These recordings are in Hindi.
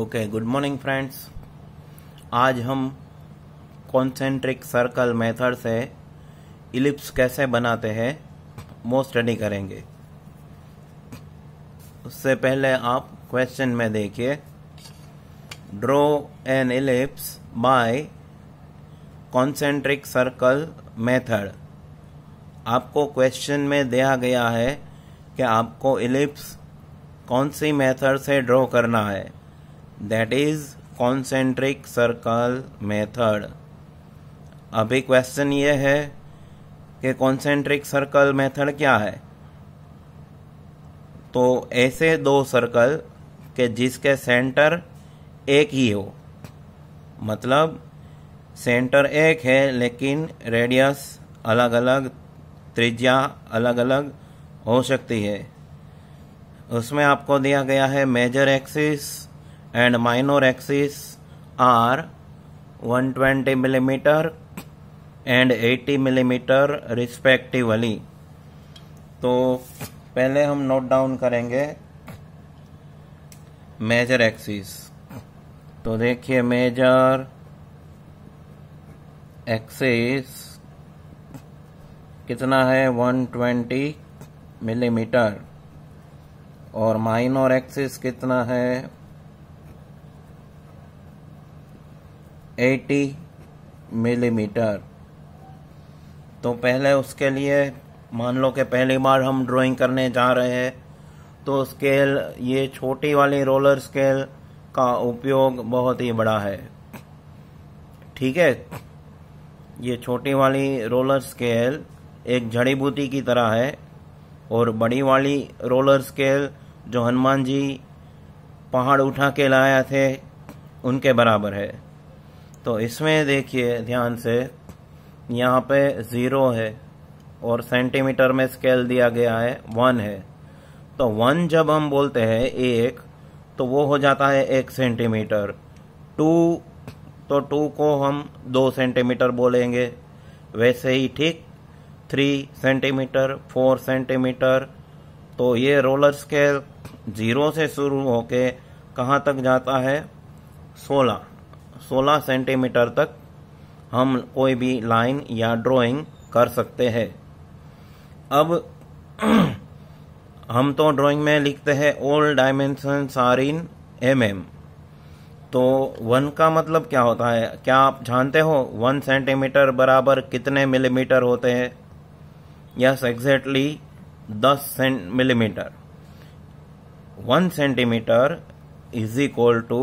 ओके गुड मॉर्निंग फ्रेंड्स आज हम कॉन्सेंट्रिक सर्कल मेथड से इलिप्स कैसे बनाते हैं वो स्टडी करेंगे उससे पहले आप क्वेश्चन में देखिए draw an ellipse by concentric circle method आपको क्वेश्चन में दिया गया है कि आपको इलिप्स कौन सी मेथड से ड्रॉ करना है that is concentric circle method अभी क्वेश्चन ये है कि कॉन्सेंट्रिक सर्कल मेथड क्या है तो ऐसे दो सर्कल के जिसके सेंटर एक ही हो मतलब सेंटर एक है लेकिन रेडियस अलग अलग त्रिज्या अलग अलग हो सकती है उसमें आपको दिया गया है major axis and minor axis are 120 millimetre and 80 millimetre respectively. तो पहले हम नोट डाउन करेंगे मेजर एक्सिस तो देखिए मेजर एक्सिस कितना है 120 मिलीमीटर और माइनर एक्सिस कितना है 80 मिलीमीटर तो पहले उसके लिए मान लो कि पहली बार हम ड्राइंग करने जा रहे हैं तो स्केल ये छोटी वाली रोलर स्केल का उपयोग बहुत ही बड़ा है ठीक है ये छोटी वाली रोलर स्केल एक जड़ी बूटी की तरह है और बड़ी वाली रोलर स्केल जो हनुमान जी पहाड़ उठा के लाया थे उनके बराबर है तो इसमें देखिए ध्यान से यहाँ पे ज़ीरो है और सेंटीमीटर में स्केल दिया गया है वन है तो वन जब हम बोलते हैं एक तो वो हो जाता है एक सेंटीमीटर टू तो टू को हम दो सेंटीमीटर बोलेंगे वैसे ही ठीक थ्री सेंटीमीटर फोर सेंटीमीटर तो ये रोलर स्केल जीरो से शुरू होके कहाँ तक जाता है सोलह 16 सेंटीमीटर तक हम कोई भी लाइन या ड्राइंग कर सकते हैं अब हम तो ड्राइंग में लिखते हैं all dimension are in M M तो वन का मतलब क्या होता है क्या आप जानते हो वन सेंटीमीटर बराबर कितने मिलीमीटर होते हैं यस एग्जैक्टली दस millimetre one centimetre is equal to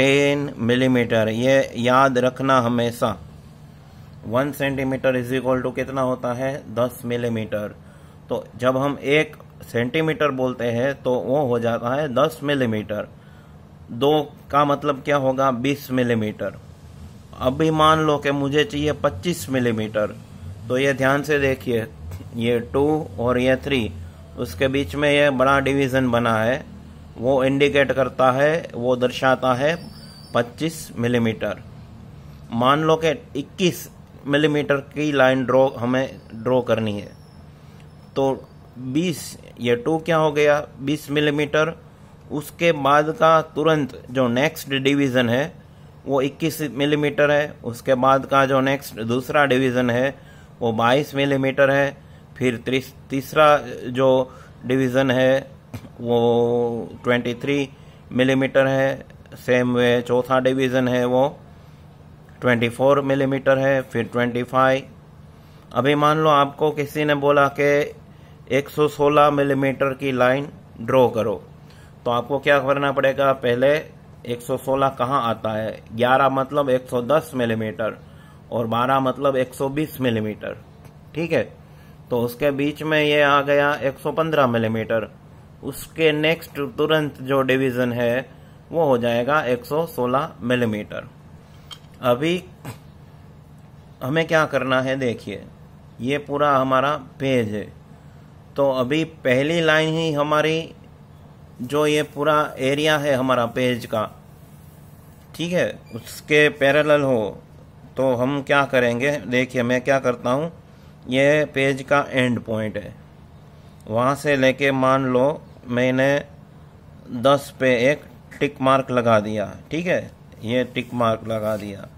ten millimetre ये याद रखना हमेशा one centimetre is equal to कितना होता है दस मिलीमीटर तो जब हम एक सेंटीमीटर बोलते हैं तो वो हो जाता है दस मिलीमीटर दो का मतलब क्या होगा बीस मिलीमीटर अभी मान लो कि मुझे चाहिए पच्चीस मिलीमीटर तो ये ध्यान से देखिए ये टू और ये थ्री उसके बीच में ये बड़ा डिवीज़न बना है वो इंडिकेट करता है वो दर्शाता है 25 मिलीमीटर मान लो कि 21 मिलीमीटर की लाइन ड्रॉ हमें ड्रॉ करनी है तो 20 ये टू क्या हो गया 20 मिलीमीटर उसके बाद का तुरंत जो नेक्स्ट डिवीज़न है वो 21 मिलीमीटर है उसके बाद का जो नेक्स्ट दूसरा डिवीज़न है वो 22 मिलीमीटर है फिर तीसरा जो डिवीज़न है वो 23 मिलीमीटर है सेम वे चौथा डिवीज़न है वो 24 मिलीमीटर mm है फिर 25 अभी मान लो आपको किसी ने बोला कि 116 मिलीमीटर mm की लाइन ड्रॉ करो तो आपको क्या करना पड़ेगा पहले 116 कहाँ आता है 11 मतलब 110 मिलीमीटर mm और 12 मतलब 120 मिलीमीटर ठीक है तो उसके बीच में ये आ गया 115 मिलीमीटर उसके नेक्स्ट तुरंत जो डिवीज़न है वो हो जाएगा 116 मिलीमीटर अभी हमें क्या करना है देखिए ये पूरा हमारा पेज है तो अभी पहली लाइन ही हमारी जो ये पूरा एरिया है हमारा पेज का ठीक है उसके पैरेलल हो तो हम क्या करेंगे देखिए मैं क्या करता हूँ ये पेज का एंड पॉइंट है वहाँ से लेके मान लो मैंने दस पे एक टिक मार्क लगा दिया ठीक है ये टिक मार्क लगा दिया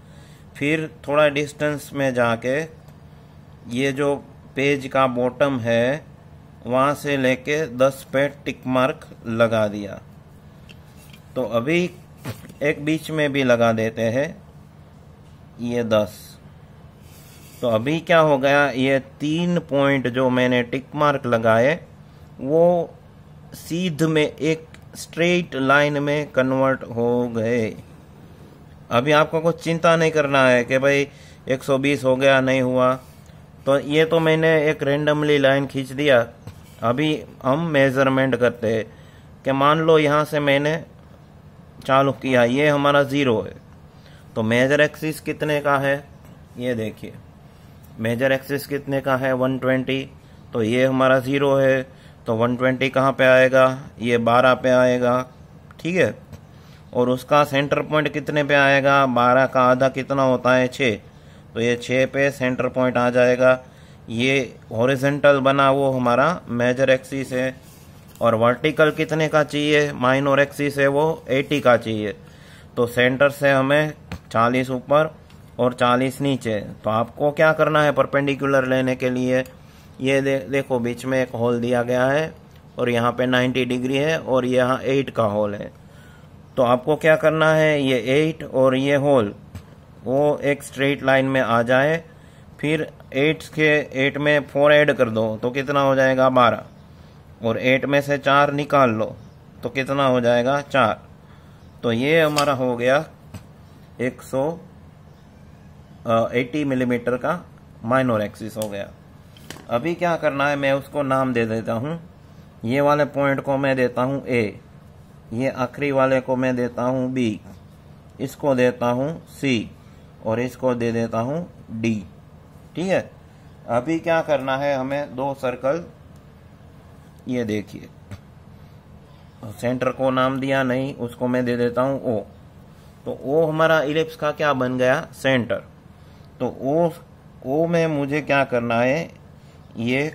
फिर थोड़ा डिस्टेंस में जाके ये जो पेज का बॉटम है वहाँ से लेके 10 पे टिक मार्क लगा दिया तो अभी एक बीच में भी लगा देते हैं ये 10 तो अभी क्या हो गया ये तीन पॉइंट जो मैंने टिक मार्क लगाए वो सीध में एक स्ट्रेट लाइन में कन्वर्ट हो गए अभी आपको कुछ चिंता नहीं करना है कि भाई 120 हो गया नहीं हुआ तो ये तो मैंने एक रेंडमली लाइन खींच दिया अभी हम मेज़रमेंट करते हैं कि मान लो यहाँ से मैंने चालू किया ये हमारा ज़ीरो है तो मेजर एक्सिस कितने का है ये देखिए मेजर एक्सिस कितने का है 120 तो ये हमारा ज़ीरो है तो 120 ट्वेंटी कहाँ पर आएगा ये 12 पे आएगा ठीक है और उसका सेंटर पॉइंट कितने पे आएगा 12 का आधा कितना होता है 6 तो ये 6 पे सेंटर पॉइंट आ जाएगा ये हॉरिजेंटल बना वो हमारा मेजर एक्सिस है और वर्टिकल कितने का चाहिए माइनर एक्सिस है वो 80 का चाहिए तो सेंटर से हमें 40 ऊपर और 40 नीचे तो आपको क्या करना है परपेंडिकुलर लेने के लिए ये दे, देखो बीच में एक होल दिया गया है और यहाँ पे 90 डिग्री है और यहाँ 8 का होल है तो आपको क्या करना है ये 8 और ये होल वो एक स्ट्रेट लाइन में आ जाए फिर 8 के 8 में 4 ऐड कर दो तो कितना हो जाएगा 12 और 8 में से 4 निकाल लो तो कितना हो जाएगा 4 तो ये हमारा हो गया 180 मिलीमीटर का माइनोर एक्सिस हो गया अभी क्या करना है मैं उसको नाम दे देता हूँ ये वाले पॉइंट को मैं देता हूँ ए ये आखिरी वाले को मैं देता हूँ बी इसको देता हूँ सी और इसको दे देता हूँ डी ठीक है अभी क्या करना है हमें दो सर्कल ये देखिए सेंटर को नाम दिया नहीं उसको मैं दे देता हूँ ओ तो ओ हमारा इलिप्स का क्या बन गया सेंटर तो ओ ओ में मुझे क्या करना है ये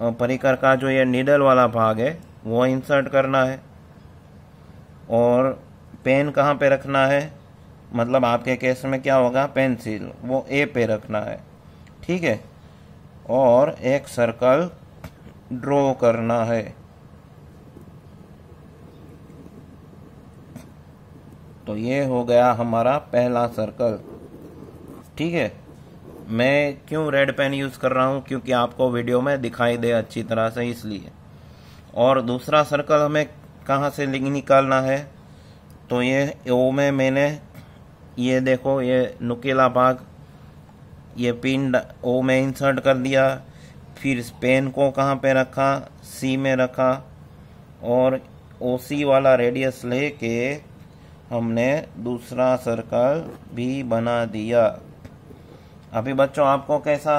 परिकर का जो ये नीडल वाला भाग है वो इंसर्ट करना है और पेन कहाँ पे रखना है मतलब आपके केस में क्या होगा पेंसिल वो ए पे रखना है ठीक है और एक सर्कल ड्रॉ करना है तो ये हो गया हमारा पहला सर्कल ठीक है मैं क्यों रेड पेन यूज़ कर रहा हूँ क्योंकि आपको वीडियो में दिखाई दे अच्छी तरह से इसलिए और दूसरा सर्कल हमें कहाँ से निकालना है तो ये ओ में मैंने ये देखो ये नुकीला भाग ये पिन ओ में इंसर्ट कर दिया फिर पेन को कहाँ पे रखा सी में रखा और ओ सी वाला रेडियस लेके हमने दूसरा सर्कल भी बना दिया अभी बच्चों आपको कैसा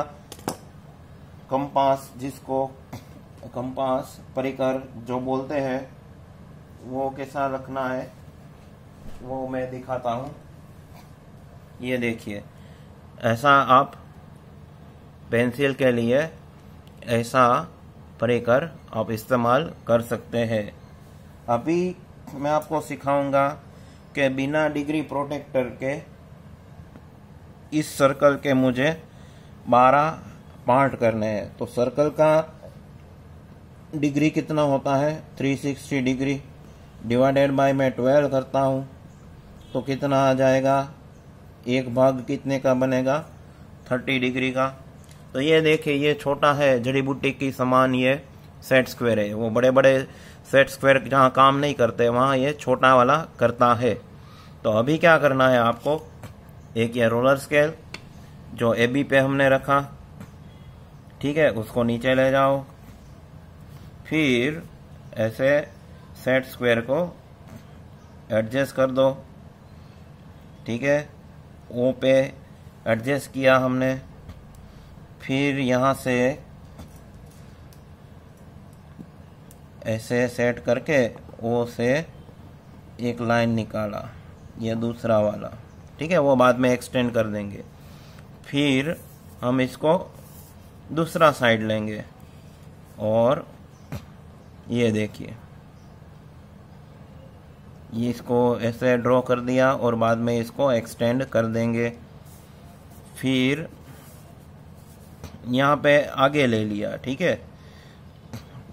कंपास जिसको कंपास परिकर जो बोलते हैं वो कैसा रखना है वो मैं दिखाता हूं ये देखिए ऐसा आप पेंसिल के लिए ऐसा परिकर आप इस्तेमाल कर सकते हैं अभी मैं आपको सिखाऊंगा कि बिना डिग्री प्रोटेक्टर के इस सर्कल के मुझे बारह पार्ट करने हैं तो सर्कल का डिग्री कितना होता है 360 डिग्री डिवाइडेड बाय मैं ट्वेल्व करता हूँ तो कितना आ जाएगा एक भाग कितने का बनेगा 30 डिग्री का तो ये देखिए ये छोटा है जड़ी बूटी की समान ये सेट स्क्वायर है वो बड़े बड़े सेट स्क्वायर जहाँ काम नहीं करते वहाँ ये छोटा वाला करता है तो अभी क्या करना है आपको एक ये रोलर स्केल जो ए बी पे हमने रखा ठीक है उसको नीचे ले जाओ फिर ऐसे सेट स्क्वायर को एडजस्ट कर दो ठीक है ओ पे एडजस्ट किया हमने फिर यहाँ से ऐसे सेट करके ओ से एक लाइन निकाला ये दूसरा वाला ठीक है वो बाद में एक्सटेंड कर देंगे फिर हम इसको दूसरा साइड लेंगे और ये देखिए ये इसको ऐसे ड्रॉ कर दिया और बाद में इसको एक्सटेंड कर देंगे फिर यहाँ पे आगे ले लिया ठीक है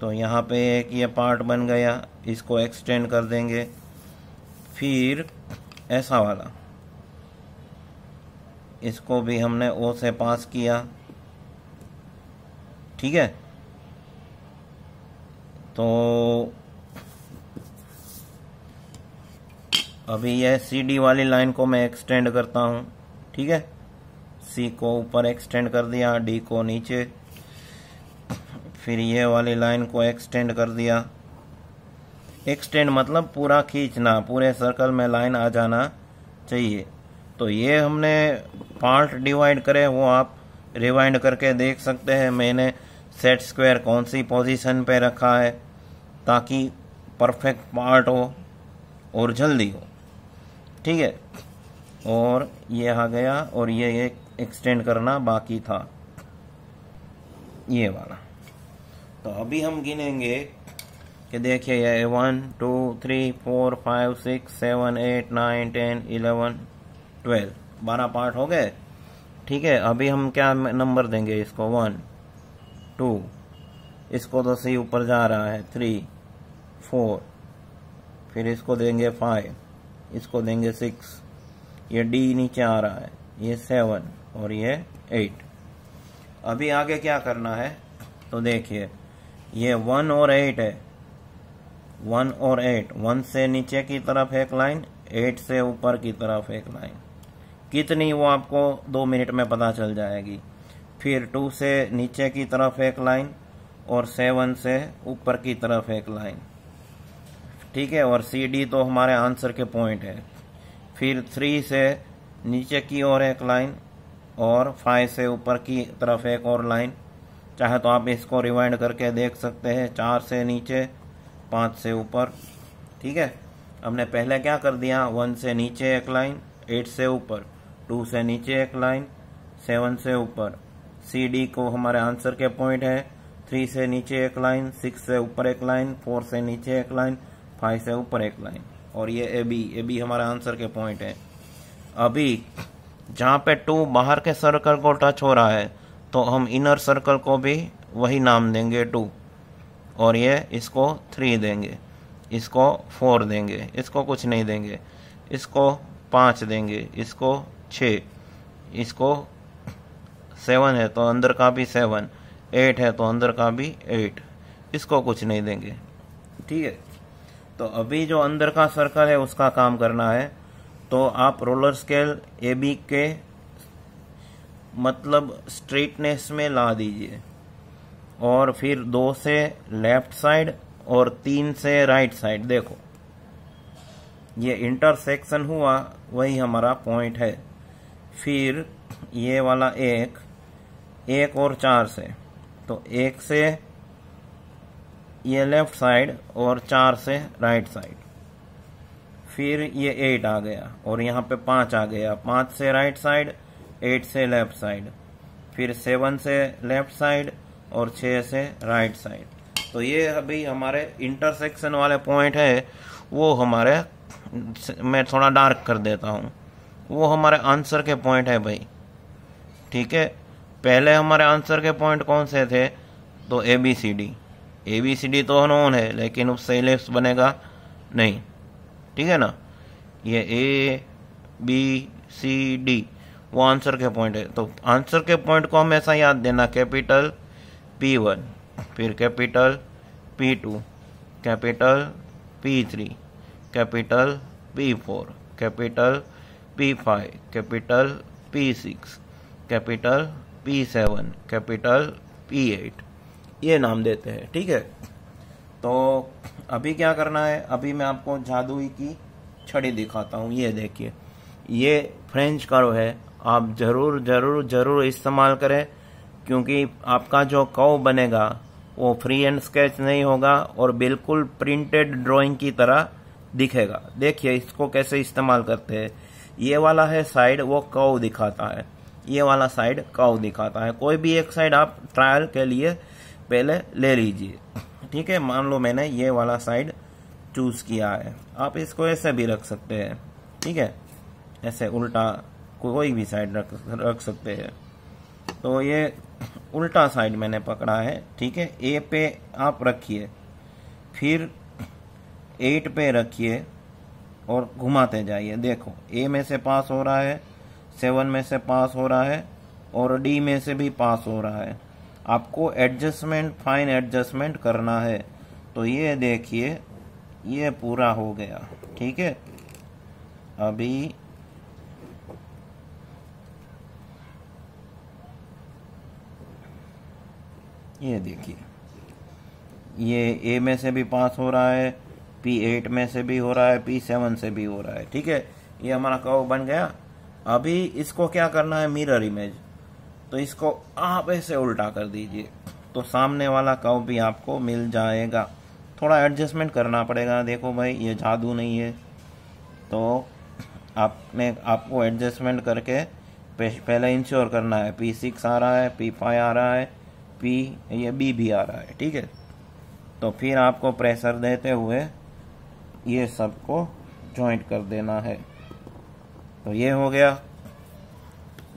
तो यहाँ पे एक ये पार्ट बन गया इसको एक्सटेंड कर देंगे फिर ऐसा वाला इसको भी हमने ओ से पास किया ठीक है तो अभी यह सी डी वाली लाइन को मैं एक्सटेंड करता हूं ठीक है सी को ऊपर एक्सटेंड कर दिया डी को नीचे फिर यह वाली लाइन को एक्सटेंड कर दिया एक्सटेंड मतलब पूरा खींचना पूरे सर्कल में लाइन आ जाना चाहिए तो ये हमने पार्ट डिवाइड करे वो आप रिवाइंड करके देख सकते हैं मैंने सेट स्क्वायर कौन सी पोजीशन पे रखा है ताकि परफेक्ट पार्ट हो और जल्दी हो ठीक है और ये आ गया और ये एक एक्सटेंड करना बाकी था ये वाला तो अभी हम गिनेंगे कि देखिए ये one two three four five six seven eight nine ten eleven twelve बारह पार्ट हो गए ठीक है अभी हम क्या नंबर देंगे इसको वन टू इसको तो सी ऊपर जा रहा है थ्री फोर फिर इसको देंगे फाइव इसको देंगे सिक्स ये डी नीचे आ रहा है ये सेवन और ये एट अभी आगे क्या करना है तो देखिए ये वन और एट है वन और एट वन से नीचे की तरफ एक लाइन एट से ऊपर की तरफ एक लाइन कितनी वो आपको दो मिनट में पता चल जाएगी फिर टू से नीचे की तरफ एक लाइन और सेवन से ऊपर की तरफ एक लाइन ठीक है और सी डी तो हमारे आंसर के पॉइंट है फिर थ्री से नीचे की ओर एक लाइन और फाइव से ऊपर की तरफ एक और लाइन चाहे तो आप इसको रिवाइंड करके देख सकते हैं चार से नीचे पाँच से ऊपर ठीक है हमने पहले क्या कर दिया वन से नीचे एक लाइन एट से ऊपर टू से नीचे एक लाइन सेवन से ऊपर सी डी को हमारे आंसर के पॉइंट है थ्री से नीचे एक लाइन सिक्स से ऊपर एक लाइन फोर से नीचे एक लाइन फाइव से ऊपर एक लाइन और ये ए बी ए बी हमारा आंसर के पॉइंट है अभी जहाँ पे टू बाहर के सर्कल को टच हो रहा है तो हम इनर सर्कल को भी वही नाम देंगे टू और ये इसको थ्री देंगे इसको फोर देंगे इसको कुछ नहीं देंगे इसको पाँच देंगे इसको छ इसको सेवन है तो अंदर का भी सेवन एट है तो अंदर का भी एट इसको कुछ नहीं देंगे ठीक है तो अभी जो अंदर का सर्कल है उसका काम करना है तो आप रोलर स्केल ए बी के मतलब स्ट्रेटनेस में ला दीजिए और फिर दो से लेफ्ट साइड और तीन से राइट साइड देखो ये इंटरसेक्शन हुआ वही हमारा पॉइंट है फिर ये वाला एक एक और चार से तो एक से ये लेफ्ट साइड और चार से राइट साइड फिर ये एट आ गया और यहाँ पे पाँच आ गया पाँच से राइट साइड एट से लेफ्ट साइड फिर सेवन से लेफ्ट साइड और छः से राइट साइड तो ये अभी हमारे इंटरसेक्शन वाले पॉइंट है वो हमारे मैं थोड़ा डार्क कर देता हूँ वो हमारे आंसर के पॉइंट है भाई ठीक है पहले हमारे आंसर के पॉइंट कौन से थे तो A B C D A B C D तो नोन है लेकिन उससे लेफ्स बनेगा नहीं ठीक है ना ये ए बी सी डी वो आंसर के पॉइंट है तो आंसर के पॉइंट को हमेशा याद देना कैपिटल पी वन फिर capital P two capital P three capital P four capital P5, capital P6, capital P7, capital P8 ये नाम देते हैं ठीक है तो अभी क्या करना है अभी मैं आपको जादुई की छड़ी दिखाता हूँ ये देखिए ये फ्रेंच कव है आप ज़रूर ज़रूर ज़रूर इस्तेमाल करें क्योंकि आपका जो कव बनेगा वो फ्री एंड स्केच नहीं होगा और बिल्कुल प्रिंटेड ड्राइंग की तरह दिखेगा देखिए इसको कैसे इस्तेमाल करते हैं ये वाला है साइड वो कव दिखाता है ये वाला साइड कव दिखाता है कोई भी एक साइड आप ट्रायल के लिए पहले ले लीजिए ठीक है मान लो मैंने ये वाला साइड चूज किया है आप इसको ऐसे भी रख सकते हैं ठीक है ऐसे उल्टा कोई भी साइड रख रख सकते हैं तो ये उल्टा साइड मैंने पकड़ा है ठीक है ए पे आप रखिए फिर एट पे रखिए और घुमाते जाइए देखो ए में से पास हो रहा है सेवन में से पास हो रहा है और डी में से भी पास हो रहा है आपको एडजस्टमेंट फाइन एडजस्टमेंट करना है तो ये देखिए ये पूरा हो गया ठीक है अभी ये देखिए ये ए में से भी पास हो रहा है पी एट में से भी हो रहा है पी सेवन से भी हो रहा है ठीक है ये हमारा कर्व बन गया अभी इसको क्या करना है मिरर इमेज तो इसको आप ऐसे उल्टा कर दीजिए तो सामने वाला कर्व भी आपको मिल जाएगा थोड़ा एडजस्टमेंट करना पड़ेगा देखो भाई ये जादू नहीं है तो आपने आपको एडजस्टमेंट करके पहले इंश्योर करना है पी सिक्स आ रहा है पी फाइव आ रहा है पी ये बी भी आ रहा है ठीक है तो फिर आपको प्रेशर देते हुए ये सब को ज्वाइंट कर देना है तो ये हो गया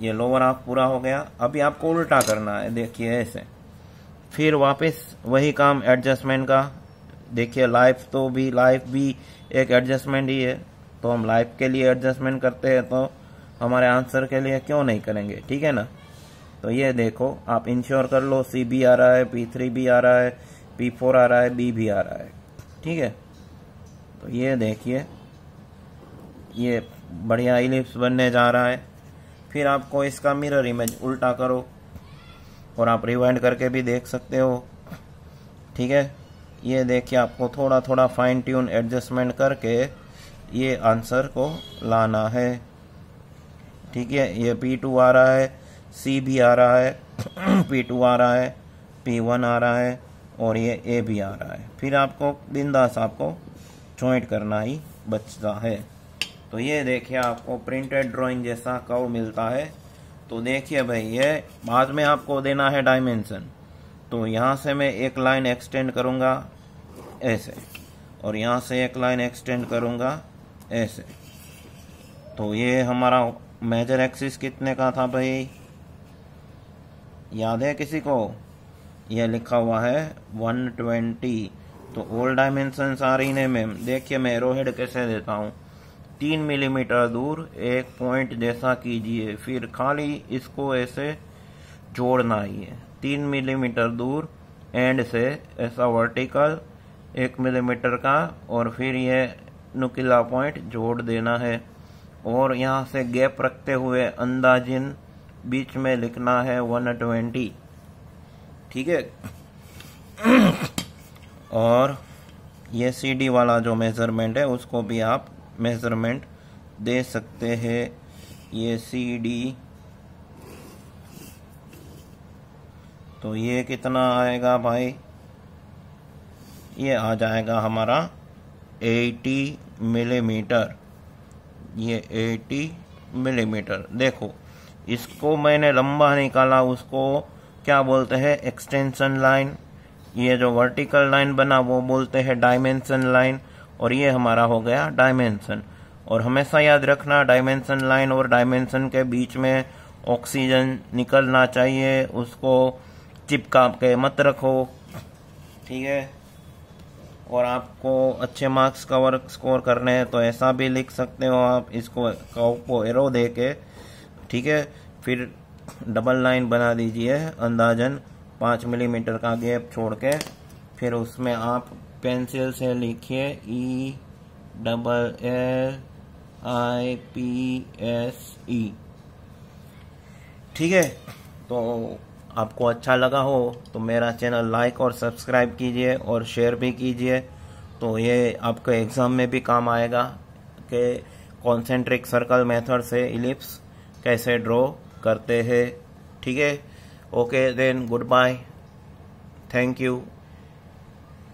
ये लोअर हाफ पूरा हो गया अभी आपको उल्टा करना है देखिए ऐसे फिर वापस वही काम एडजस्टमेंट का देखिए लाइफ तो भी लाइफ भी एक एडजस्टमेंट ही है तो हम लाइफ के लिए एडजस्टमेंट करते हैं तो हमारे आंसर के लिए क्यों नहीं करेंगे ठीक है ना तो ये देखो आप इंश्योर कर लो सी भी आ रहा है पी थ्री भी आ रहा है पी फोर आ रहा है बी भी आ रहा है ठीक है तो ये देखिए ये बढ़िया इलिप्स बनने जा रहा है फिर आपको इसका मिरर इमेज उल्टा करो और आप रिवाइंड करके भी देख सकते हो ठीक है ये देखिए आपको थोड़ा थोड़ा फाइन ट्यून एडजस्टमेंट करके ये आंसर को लाना है ठीक है ये पी टू आ रहा है सी भी आ रहा है पी टू आ रहा है पी वन आ रहा है और ये ए भी आ रहा है फिर आपको बिंदास आपको ज्वाइंट करना ही बचता है तो ये देखिए आपको प्रिंटेड ड्राइंग जैसा कव मिलता है तो देखिए भाई ये बाद में आपको देना है डायमेंशन तो यहाँ से मैं एक लाइन एक्सटेंड करूँगा ऐसे और यहाँ से एक लाइन एक्सटेंड करूँगा ऐसे तो ये हमारा मेजर एक्सिस कितने का था भाई याद है किसी को यह लिखा हुआ है 120 तो ओल्ड डायमेंशन सारी रही मैम देखिए मैं एरोहेड कैसे देता हूँ तीन मिलीमीटर दूर एक पॉइंट जैसा कीजिए फिर खाली इसको ऐसे जोड़ना ही है तीन मिलीमीटर दूर एंड से ऐसा वर्टिकल एक मिलीमीटर का और फिर ये नुकीला पॉइंट जोड़ देना है और यहाँ से गैप रखते हुए अंदाजिन बीच में लिखना है वन ट्वेंटी ठीक है और ये सी डी वाला जो मेज़रमेंट है उसको भी आप मेज़रमेंट दे सकते हैं ये सी डी तो ये कितना आएगा भाई ये आ जाएगा हमारा 80 मिलीमीटर ये 80 मिलीमीटर देखो इसको मैंने लंबा निकाला उसको क्या बोलते हैं एक्सटेंशन लाइन ये जो वर्टिकल लाइन बना वो बोलते हैं डायमेंशन लाइन और ये हमारा हो गया डायमेंशन और हमेशा याद रखना डायमेंशन लाइन और डायमेंशन के बीच में ऑक्सीजन निकलना चाहिए उसको चिपका के मत रखो ठीक है और आपको अच्छे मार्क्स कवर स्कोर करने हैं तो ऐसा भी लिख सकते हो आप इसको काउ को एरो दे के ठीक है फिर डबल लाइन बना दीजिए अंदाजन पाँच मिलीमीटर का गैप छोड़ के फिर उसमें आप पेंसिल से लिखिए E double L I P S E ठीक है तो आपको अच्छा लगा हो तो मेरा चैनल लाइक और सब्सक्राइब कीजिए और शेयर भी कीजिए तो ये आपके एग्ज़ाम में भी काम आएगा कि कॉन्सेंट्रिक सर्कल मेथड से इलिप्स कैसे ड्रॉ करते हैं ठीक है Okay, then goodbye. Thank you.